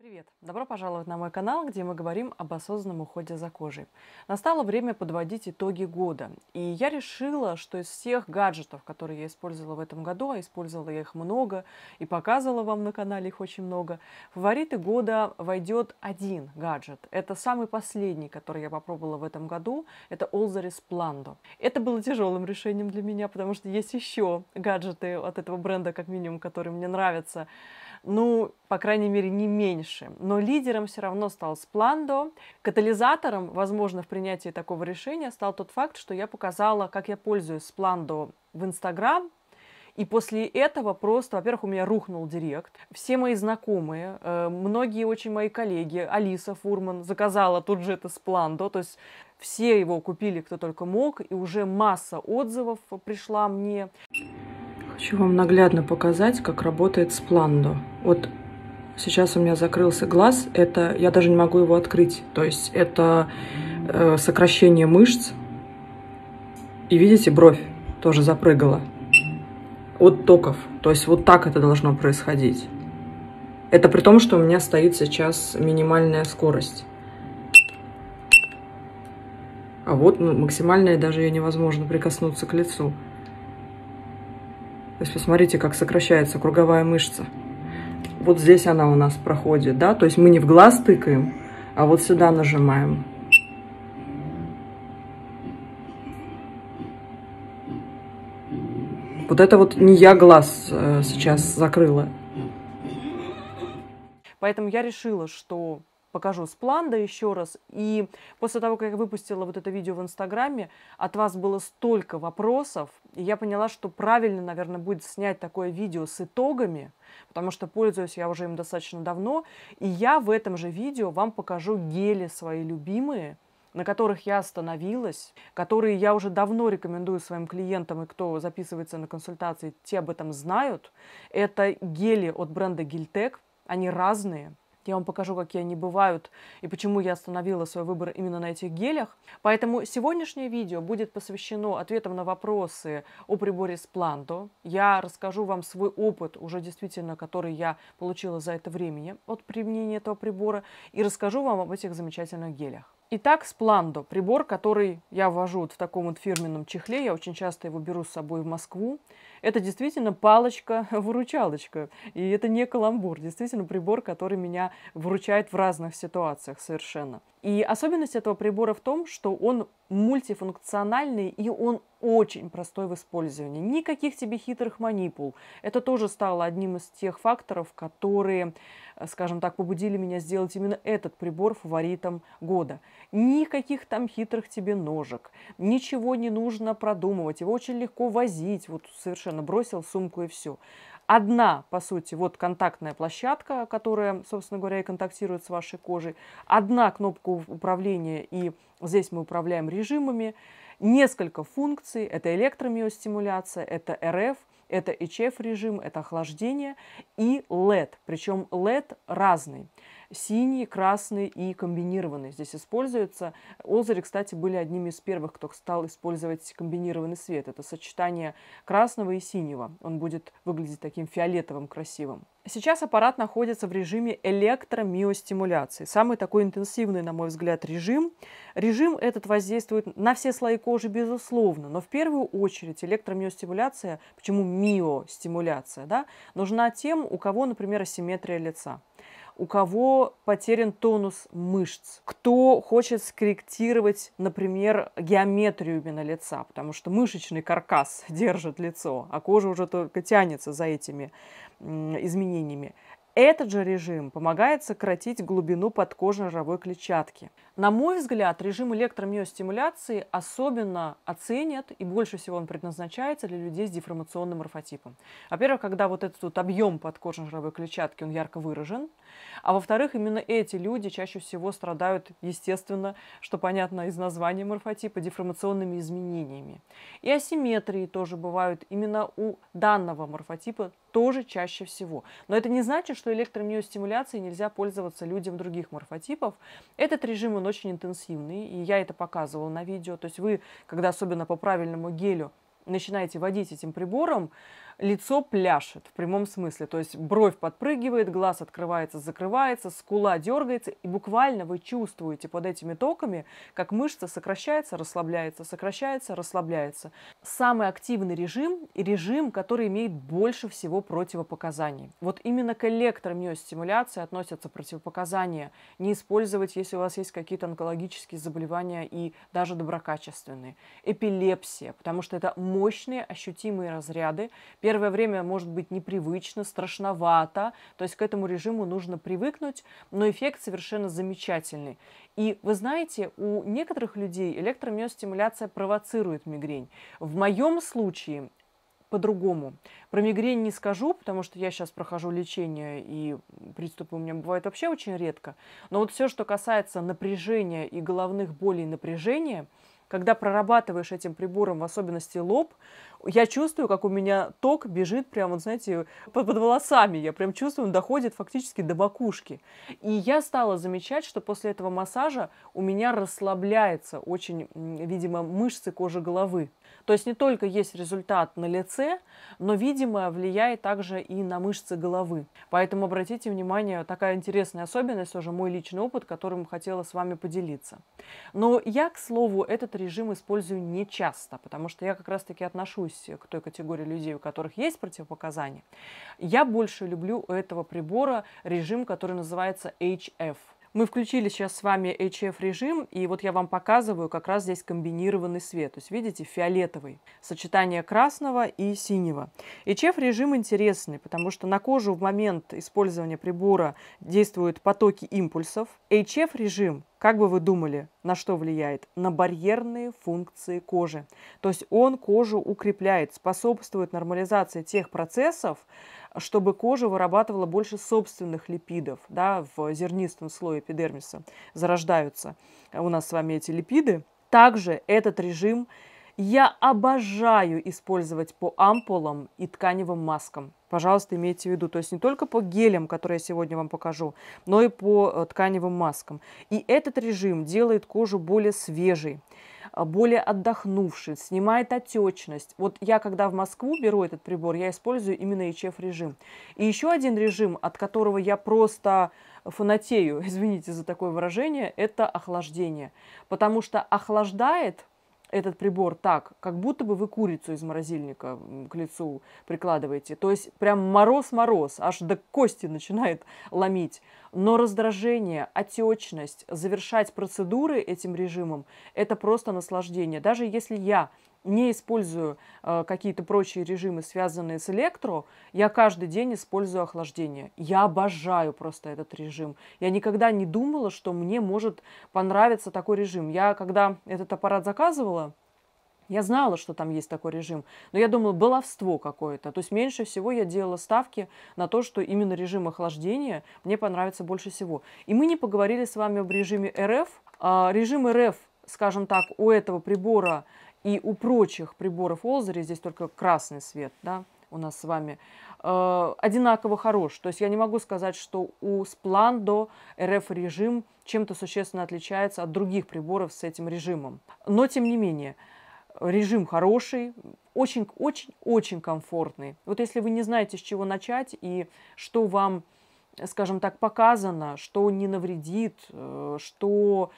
Привет! Добро пожаловать на мой канал, где мы говорим об осознанном уходе за кожей. Настало время подводить итоги года. И я решила, что из всех гаджетов, которые я использовала в этом году, а использовала я их много и показывала вам на канале их очень много, в фавориты года войдет один гаджет. Это самый последний, который я попробовала в этом году. Это Olzaris Plando. Это было тяжелым решением для меня, потому что есть еще гаджеты от этого бренда, как минимум, которые мне нравятся ну, по крайней мере, не меньше. Но лидером все равно стал Спландо. Катализатором, возможно, в принятии такого решения стал тот факт, что я показала, как я пользуюсь Спландо в Инстаграм, и после этого просто, во-первых, у меня рухнул директ. Все мои знакомые, э, многие очень мои коллеги, Алиса Фурман заказала тут же это с то есть все его купили, кто только мог, и уже масса отзывов пришла мне. Хочу вам наглядно показать, как работает спландо. Вот сейчас у меня закрылся глаз, это я даже не могу его открыть. То есть это э, сокращение мышц. И видите, бровь тоже запрыгала от токов. То есть вот так это должно происходить. Это при том, что у меня стоит сейчас минимальная скорость. А вот ну, максимальная даже ее невозможно прикоснуться к лицу есть вы как сокращается круговая мышца. Вот здесь она у нас проходит, да, то есть мы не в глаз тыкаем, а вот сюда нажимаем. Вот это вот не я глаз э, сейчас закрыла. Поэтому я решила, что покажу с планда еще раз. И после того, как я выпустила вот это видео в Инстаграме, от вас было столько вопросов, и я поняла, что правильно, наверное, будет снять такое видео с итогами, потому что пользуюсь я уже им достаточно давно, и я в этом же видео вам покажу гели свои любимые, на которых я остановилась, которые я уже давно рекомендую своим клиентам, и кто записывается на консультации, те об этом знают. Это гели от бренда Гильтек. Они разные, я вам покажу, какие они бывают и почему я остановила свой выбор именно на этих гелях. Поэтому сегодняшнее видео будет посвящено ответам на вопросы о приборе Спланто. Я расскажу вам свой опыт, уже действительно, который я получила за это время от применения этого прибора, и расскажу вам об этих замечательных гелях. Итак, Спландо – прибор, который я ввожу вот в таком вот фирменном чехле. Я очень часто его беру с собой в Москву это действительно палочка-выручалочка. И это не каламбур, действительно прибор, который меня выручает в разных ситуациях совершенно. И особенность этого прибора в том, что он мультифункциональный и он очень простой в использовании. Никаких тебе хитрых манипул. Это тоже стало одним из тех факторов, которые, э, скажем так, побудили меня сделать именно этот прибор фаворитом года. Никаких там хитрых тебе ножек. Ничего не нужно продумывать. Его очень легко возить. Вот совершенно совершенно бросил сумку и все. Одна, по сути, вот контактная площадка, которая, собственно говоря, и контактирует с вашей кожей. Одна кнопка управления, и здесь мы управляем режимами. Несколько функций. Это электромиостимуляция, это РФ – это HF-режим, это охлаждение и LED, причем LED разный синий, красный и комбинированный. Здесь используется. Озари, кстати, были одними из первых, кто стал использовать комбинированный свет. Это сочетание красного и синего. Он будет выглядеть таким фиолетовым красивым. Сейчас аппарат находится в режиме электромиостимуляции. Самый такой интенсивный, на мой взгляд, режим. Режим этот воздействует на все слои кожи, безусловно, но в первую очередь электромиостимуляция, почему миостимуляция, да, нужна тем, у кого, например, асимметрия лица у кого потерян тонус мышц, кто хочет скорректировать, например, геометрию именно лица, потому что мышечный каркас держит лицо, а кожа уже только тянется за этими изменениями. Этот же режим помогает сократить глубину подкожно-жировой клетчатки. На мой взгляд, режим электромиостимуляции особенно оценят и больше всего он предназначается для людей с деформационным морфотипом. Во-первых, когда вот этот вот объем подкожно-жировой клетчатки, он ярко выражен. А во-вторых, именно эти люди чаще всего страдают, естественно, что понятно из названия морфотипа, деформационными изменениями. И асимметрии тоже бывают именно у данного морфотипа тоже чаще всего. Но это не значит, что электромиостимуляцией нельзя пользоваться людям других морфотипов. Этот режим, он очень интенсивный, и я это показывала на видео. То есть вы, когда особенно по правильному гелю начинаете водить этим прибором, лицо пляшет в прямом смысле. То есть бровь подпрыгивает, глаз открывается, закрывается, скула дергается. И буквально вы чувствуете под этими токами, как мышца сокращается, расслабляется, сокращается, расслабляется. Самый активный режим и режим, который имеет больше всего противопоказаний. Вот именно к электромиостимуляции относятся противопоказания. Не использовать, если у вас есть какие-то онкологические заболевания и даже доброкачественные. Эпилепсия, потому что это мощные ощутимые разряды, Первое время может быть непривычно, страшновато, то есть к этому режиму нужно привыкнуть, но эффект совершенно замечательный. И вы знаете, у некоторых людей электромиостимуляция провоцирует мигрень. В моем случае по-другому. Про мигрень не скажу, потому что я сейчас прохожу лечение, и приступы у меня бывают вообще очень редко. Но вот все, что касается напряжения и головных болей напряжения – когда прорабатываешь этим прибором, в особенности лоб, я чувствую, как у меня ток бежит прямо, вот, знаете, под, под волосами. Я прям чувствую, он доходит фактически до макушки. И я стала замечать, что после этого массажа у меня расслабляется очень, видимо, мышцы кожи головы. То есть не только есть результат на лице, но видимо влияет также и на мышцы головы. Поэтому обратите внимание, такая интересная особенность, тоже мой личный опыт, которым хотела с вами поделиться. Но я, к слову, этот режим использую не часто, потому что я как раз-таки отношусь к той категории людей, у которых есть противопоказания. Я больше люблю у этого прибора режим, который называется HF – мы включили сейчас с вами HF-режим, и вот я вам показываю как раз здесь комбинированный свет. То есть, видите, фиолетовый. Сочетание красного и синего. HF-режим интересный, потому что на кожу в момент использования прибора действуют потоки импульсов. HF-режим как бы вы думали, на что влияет? На барьерные функции кожи. То есть он кожу укрепляет, способствует нормализации тех процессов, чтобы кожа вырабатывала больше собственных липидов да, в зернистом слое эпидермиса. Зарождаются э, у нас с вами эти липиды. Также этот режим я обожаю использовать по ампулам и тканевым маскам. Пожалуйста, имейте в виду. То есть не только по гелям, которые я сегодня вам покажу, но и по э, тканевым маскам. И этот режим делает кожу более свежей а, более отдохнувший, снимает отечность. Вот я, когда в Москву беру этот прибор, я использую именно HF-режим. И еще один режим, от которого я просто фанатею, извините за такое выражение, это охлаждение. Потому что охлаждает этот прибор так, как будто бы вы курицу из морозильника к лицу прикладываете. То есть прям мороз-мороз, аж до кости начинает ломить. Но раздражение, отечность, завершать процедуры этим режимом – это просто наслаждение. Даже если я не использую э, какие-то прочие режимы, связанные с электро, я каждый день использую охлаждение. Я обожаю просто этот режим. Я никогда не думала, что мне может понравиться такой режим. Я, когда этот аппарат заказывала, я знала, что там есть такой режим, но я думала, баловство какое-то. То есть меньше всего я делала ставки на то, что именно режим охлаждения мне понравится больше всего. И мы не поговорили с вами об режиме РФ. А, режим РФ, скажем так, у этого прибора и у прочих приборов Олзери, здесь только красный свет, да, у нас с вами, э, одинаково хорош. То есть я не могу сказать, что у Splando RF-режим чем-то существенно отличается от других приборов с этим режимом. Но, тем не менее, режим хороший, очень-очень-очень комфортный. Вот если вы не знаете, с чего начать и что вам, скажем так, показано, что не навредит, э, что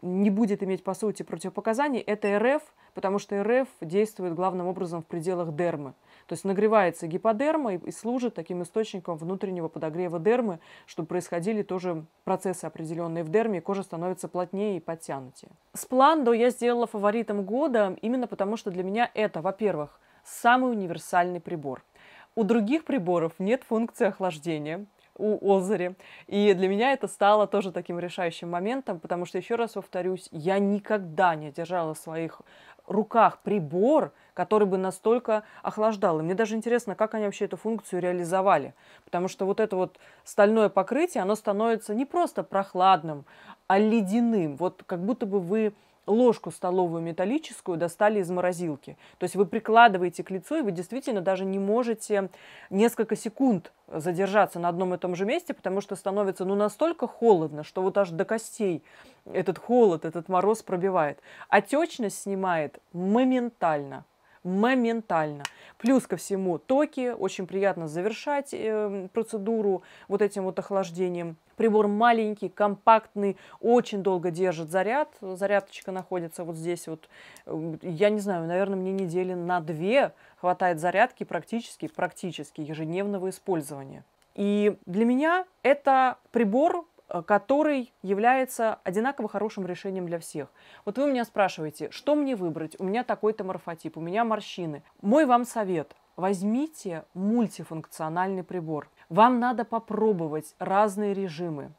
не будет иметь, по сути, противопоказаний, это РФ – потому что РФ действует главным образом в пределах дермы. То есть нагревается гиподерма и служит таким источником внутреннего подогрева дермы, чтобы происходили тоже процессы определенные в дерме, и кожа становится плотнее и подтянутее. Спландо я сделала фаворитом года именно потому, что для меня это, во-первых, самый универсальный прибор. У других приборов нет функции охлаждения, у Озари. И для меня это стало тоже таким решающим моментом, потому что, еще раз повторюсь, я никогда не держала в своих руках прибор, который бы настолько охлаждал. И мне даже интересно, как они вообще эту функцию реализовали. Потому что вот это вот стальное покрытие, оно становится не просто прохладным, а ледяным. Вот как будто бы вы ложку столовую металлическую достали из морозилки. То есть вы прикладываете к лицу, и вы действительно даже не можете несколько секунд задержаться на одном и том же месте, потому что становится ну, настолько холодно, что вот аж до костей этот холод, этот мороз пробивает. Отечность а снимает моментально моментально. Плюс ко всему токи, очень приятно завершать э, процедуру вот этим вот охлаждением. Прибор маленький, компактный, очень долго держит заряд. Зарядочка находится вот здесь вот, э, я не знаю, наверное, мне недели на две хватает зарядки практически, практически ежедневного использования. И для меня это прибор, Э, который является одинаково хорошим решением для всех. Вот вы меня спрашиваете, что мне выбрать? У меня такой-то морфотип, у меня морщины. Мой вам совет. Возьмите мультифункциональный прибор. Вам надо попробовать разные режимы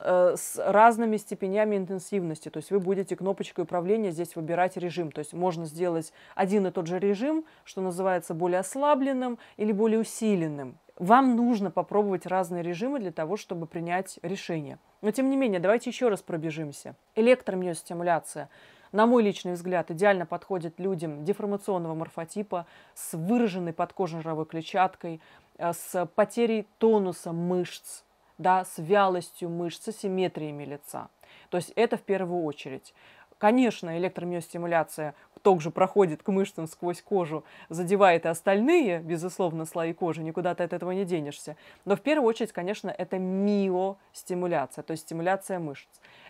э, с разными степенями интенсивности. То есть вы будете кнопочкой управления здесь выбирать режим. То есть можно сделать один и тот же режим, что называется более ослабленным или более усиленным вам нужно попробовать разные режимы для того, чтобы принять решение. Но тем не менее, давайте еще раз пробежимся. Электромиостимуляция на мой личный взгляд, идеально подходит людям деформационного морфотипа с выраженной подкожно-жировой клетчаткой, э, с потерей тонуса мышц, да, с вялостью мышц, с асимметриями лица. То есть это в первую очередь. Конечно, электромиостимуляция также проходит к мышцам сквозь кожу, задевает и остальные, безусловно, слои кожи, никуда ты от этого не денешься. Но в первую очередь, конечно, это миостимуляция, то есть стимуляция мышц.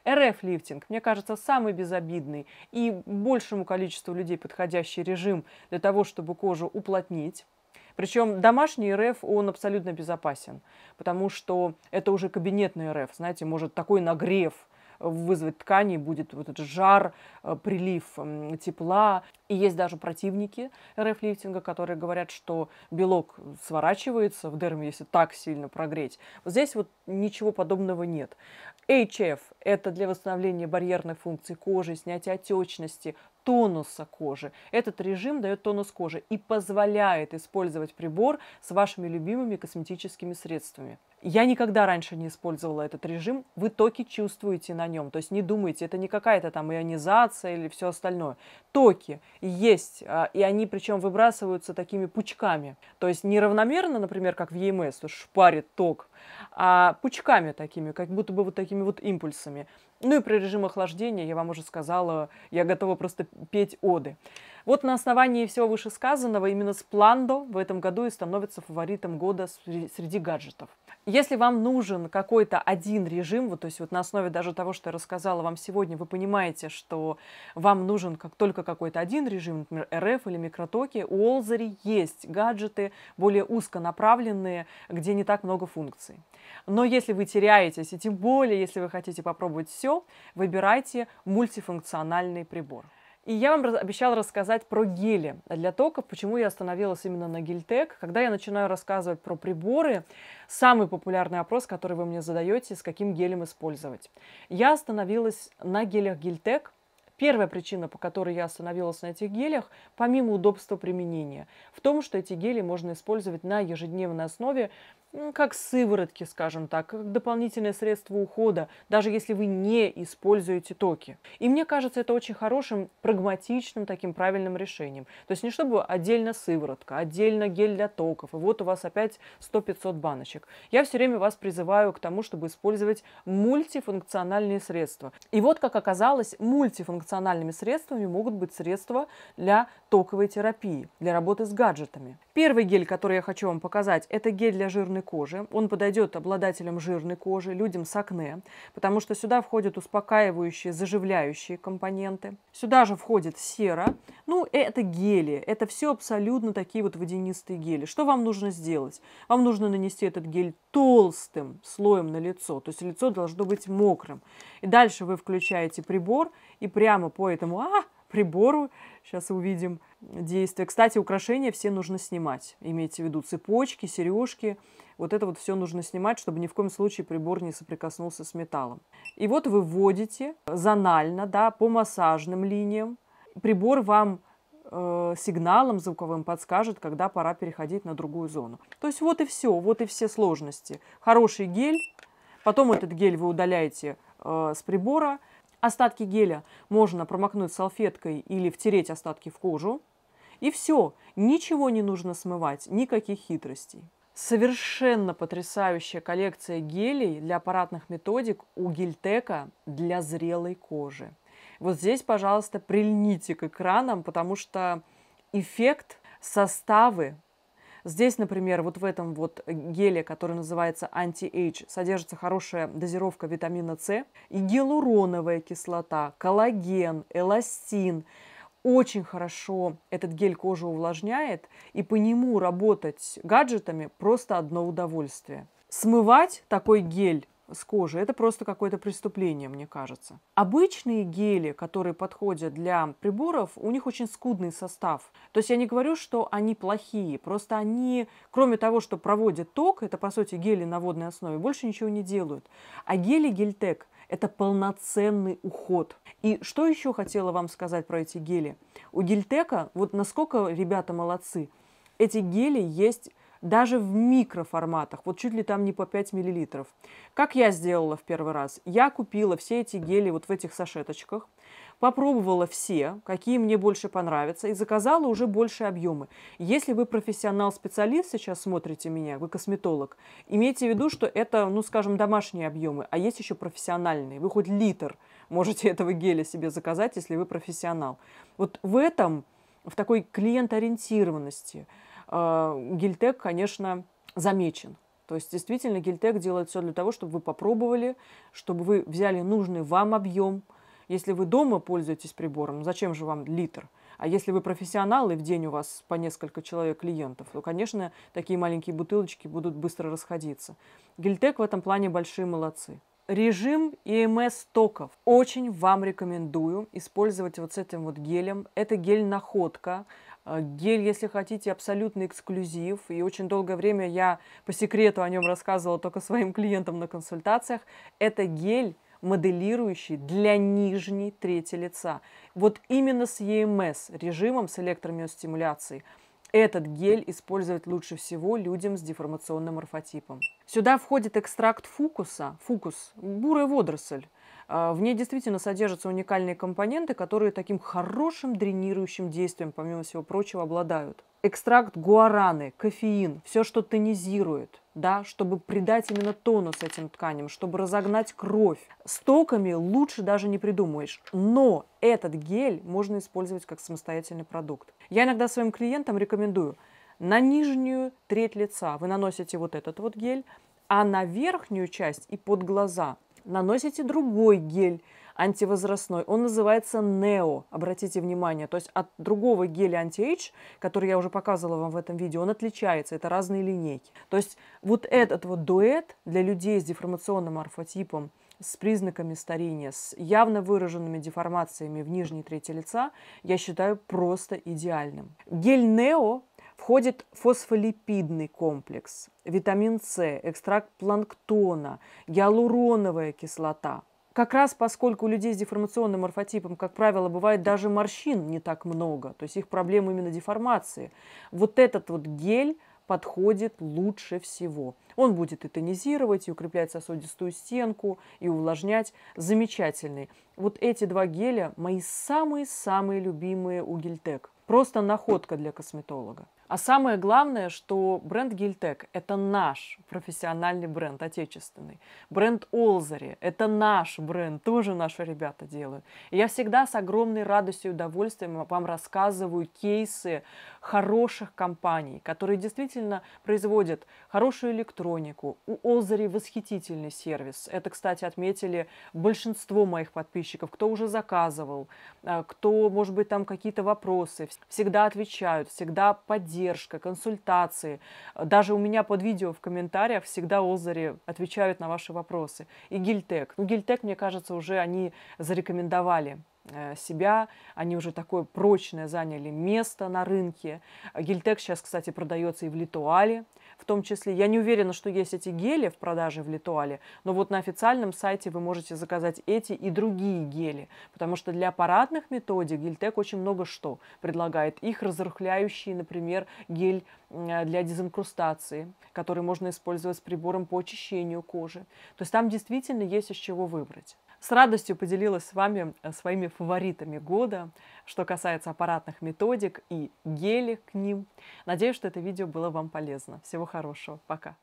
РФ-лифтинг, мне кажется, самый безобидный и большему количеству людей подходящий режим для того, чтобы кожу уплотнить, причем домашний РФ, он абсолютно безопасен, потому что это уже кабинетный РФ, знаете, может такой нагрев – вызвать ткани, будет вот этот жар, э, прилив тепла. И есть даже противники рф лифтинга которые говорят, что белок сворачивается в дерме, если так сильно прогреть. Здесь вот ничего подобного нет. HF – это для восстановления барьерной функции кожи, снятия отечности, тонуса кожи. Этот режим дает тонус кожи и позволяет использовать прибор с вашими любимыми косметическими средствами. Я никогда раньше не использовала этот режим. Вы токи чувствуете на нем. То есть не думайте, это не какая-то там ионизация или все остальное. Токи есть, а, и они причем выбрасываются такими пучками. То есть неравномерно, например, как в ЕМС, шпарит ток, а пучками такими, как будто бы вот такими вот импульсами. Ну и про режим охлаждения, я вам уже сказала, я готова просто петь оды. Вот на основании всего вышесказанного именно Splando в этом году и становится фаворитом года среди гаджетов. Если вам нужен какой-то один режим, вот, то есть вот на основе даже того, что я рассказала вам сегодня, вы понимаете, что вам нужен как только какой-то один режим, например, RF или микротоки, у Олзари есть гаджеты более узконаправленные, где не так много функций. Но если вы теряетесь, и тем более, если вы хотите попробовать все, выбирайте мультифункциональный прибор. И я вам обещала рассказать про гели для токов, почему я остановилась именно на гельтек. Когда я начинаю рассказывать про приборы, самый популярный опрос, который вы мне задаете, с каким гелем использовать. Я остановилась на гелях гельтек. Первая причина, по которой я остановилась на этих гелях, помимо удобства применения, в том, что эти гели можно использовать на ежедневной основе как сыворотки, скажем так, как дополнительное средство ухода, даже если вы не используете токи. И мне кажется, это очень хорошим, прагматичным, таким правильным решением. То есть не чтобы отдельно сыворотка, отдельно гель для токов, и вот у вас опять 100-500 баночек. Я все время вас призываю к тому, чтобы использовать мультифункциональные средства. И вот, как оказалось, мультифункциональными средствами могут быть средства для токовой терапии, для работы с гаджетами. Первый гель, который я хочу вам показать, это гель для жирной жирной кожи. Он подойдет обладателям жирной кожи, людям с акне, потому что сюда входят успокаивающие, заживляющие компоненты. Сюда же входит сера. Ну, это гели. Это все абсолютно такие вот водянистые гели. Что вам нужно сделать? Вам нужно нанести этот гель толстым слоем на лицо. То есть лицо должно быть мокрым. И дальше вы включаете прибор и прямо по этому... А, прибору. Сейчас увидим действие. Кстати, украшения все нужно снимать. Имейте в виду цепочки, сережки. Вот это вот все нужно снимать, чтобы ни в коем случае прибор не соприкоснулся с металлом. И вот вы вводите зонально, да, по массажным линиям. Прибор вам э, сигналом звуковым подскажет, когда пора переходить на другую зону. То есть вот и все, вот и все сложности. Хороший гель, потом этот гель вы удаляете э, с прибора – Остатки геля можно промокнуть салфеткой или втереть остатки в кожу. И все, ничего не нужно смывать, никаких хитростей. Совершенно потрясающая коллекция гелей для аппаратных методик у гельтека для зрелой кожи. Вот здесь, пожалуйста, прильните к экранам, потому что эффект, составы, Здесь, например, вот в этом вот геле, который называется Anti-Age, содержится хорошая дозировка витамина С и гиалуроновая кислота, коллаген, эластин. Очень хорошо этот гель кожу увлажняет, и по нему работать гаджетами просто одно удовольствие. Смывать такой гель с кожи. Это просто какое-то преступление, мне кажется. Обычные гели, которые подходят для приборов, у них очень скудный состав. То есть я не говорю, что они плохие, просто они, кроме того, что проводят ток, это по сути гели на водной основе, больше ничего не делают. А гели гельтек – это полноценный уход. И что еще хотела вам сказать про эти гели? У гельтека, вот насколько ребята молодцы, эти гели есть даже в микроформатах, вот чуть ли там не по 5 миллилитров. Как я сделала в первый раз? Я купила все эти гели вот в этих сашеточках, попробовала все, какие мне больше понравятся, и заказала уже большие объемы. Если вы профессионал-специалист сейчас смотрите меня, вы косметолог, имейте в виду, что это, ну, скажем, домашние объемы, а есть еще профессиональные. Вы хоть литр можете этого геля себе заказать, если вы профессионал. Вот в этом, в такой клиентоориентированности – а, гельтек, конечно, замечен. То есть действительно Гельтек делает все для того, чтобы вы попробовали, чтобы вы взяли нужный вам объем. Если вы дома пользуетесь прибором, ну зачем же вам литр? А если вы профессионал и в день у вас по несколько человек клиентов, то, конечно, такие маленькие бутылочки будут быстро расходиться. Гельтек в этом плане большие молодцы. Режим EMS токов. Очень вам рекомендую использовать вот с этим вот гелем. Это гель-находка. Э, гель, если хотите, абсолютный эксклюзив. И очень долгое время я по секрету о нем рассказывала только своим клиентам на консультациях. Это гель, моделирующий для нижней трети лица. Вот именно с ЕМС, режимом с электромиостимуляцией, этот гель использовать лучше всего людям с деформационным морфотипом. Сюда входит экстракт фукуса, фукус, бурая водоросль, а, в ней действительно содержатся уникальные компоненты, которые таким хорошим дренирующим действием, помимо всего прочего, обладают. Экстракт гуараны, кофеин, все, что тонизирует, да, чтобы придать именно тонус этим тканям, чтобы разогнать кровь. Стоками лучше даже не придумаешь. Но этот гель можно использовать как самостоятельный продукт. Я иногда своим клиентам рекомендую, на нижнюю треть лица вы наносите вот этот вот гель, а на верхнюю часть и под глаза – наносите другой гель антивозрастной. Он называется Neo. обратите внимание. То есть от другого геля анти который я уже показывала вам в этом видео, он отличается. Это разные линейки. То есть вот этот вот дуэт для людей с деформационным морфотипом с признаками старения, с явно выраженными деформациями в нижней трети лица, я считаю просто идеальным. Гель Нео Входит фосфолипидный комплекс, витамин С, экстракт планктона, гиалуроновая кислота. Как раз поскольку у людей с деформационным морфотипом, как правило, бывает даже морщин не так много, то есть их проблема именно деформации, вот этот вот гель подходит лучше всего. Он будет и тонизировать, и укреплять сосудистую стенку, и увлажнять. Замечательный. Вот эти два геля мои самые-самые любимые у Гильтек. Просто находка для косметолога. А самое главное, что бренд Гильтек – это наш профессиональный бренд, отечественный. Бренд Олзари – это наш бренд, тоже наши ребята делают. И я всегда с огромной радостью и удовольствием вам рассказываю кейсы хороших компаний, которые действительно производят хорошую электронику, электронику. У Озари восхитительный сервис. Это, кстати, отметили большинство моих подписчиков, кто уже заказывал, э, кто, может быть, там какие-то вопросы. Всегда отвечают, всегда поддержка, консультации. Даже у меня под видео в комментариях всегда Озари отвечают на ваши вопросы. И Гильтек. Ну, Гильтек, мне кажется, уже они зарекомендовали Э, себя, они уже такое прочное заняли место на рынке. Гельтек сейчас, кстати, продается и в Литуале, в том числе. Я не уверена, что есть эти гели в продаже в Литуале, но вот на официальном сайте вы можете заказать эти и другие гели, потому что для аппаратных методик Гельтек очень много что предлагает. Их разрыхляющий, например, гель э, для дезинкрустации, который можно использовать с прибором по очищению кожи. То есть там действительно есть из чего выбрать. С радостью поделилась с вами э, своими фаворитами года, что касается аппаратных методик и гели к ним. Надеюсь, что это видео было вам полезно. Всего хорошего. Пока.